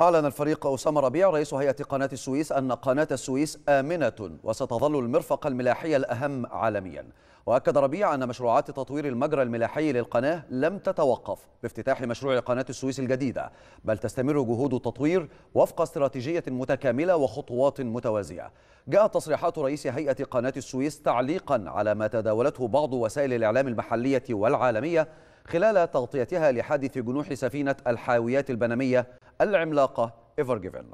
أعلن الفريق أسامة ربيع رئيس هيئة قناة السويس أن قناة السويس آمنة وستظل المرفق الملاحي الأهم عالميا وأكد ربيع أن مشروعات تطوير المجرى الملاحي للقناة لم تتوقف بافتتاح مشروع قناة السويس الجديدة بل تستمر جهود التطوير وفق استراتيجية متكاملة وخطوات متوازية جاءت تصريحات رئيس هيئة قناة السويس تعليقا على ما تداولته بعض وسائل الإعلام المحلية والعالمية خلال تغطيتها لحادث جنوح سفينة الحاويات البنمية العملاقة إيفر جيفن